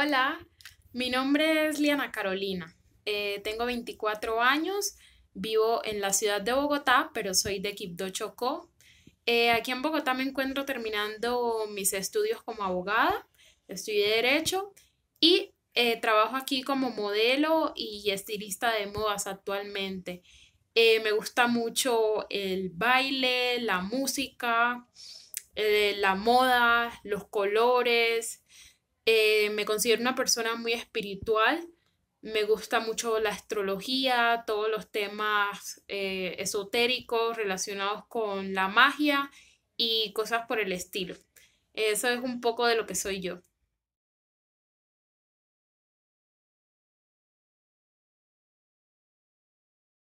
Hola, mi nombre es Liana Carolina. Eh, tengo 24 años, vivo en la ciudad de Bogotá, pero soy de Quibdó Chocó. Eh, aquí en Bogotá me encuentro terminando mis estudios como abogada, estudié Derecho y eh, trabajo aquí como modelo y estilista de modas actualmente. me gusta mucho el baile, la música, la moda, los colores me considero una persona muy espiritual. Me gusta mucho la astrología, todos los temas eh, esotéricos relacionados con la magia y cosas por el estilo. Eso es un poco de lo que soy yo.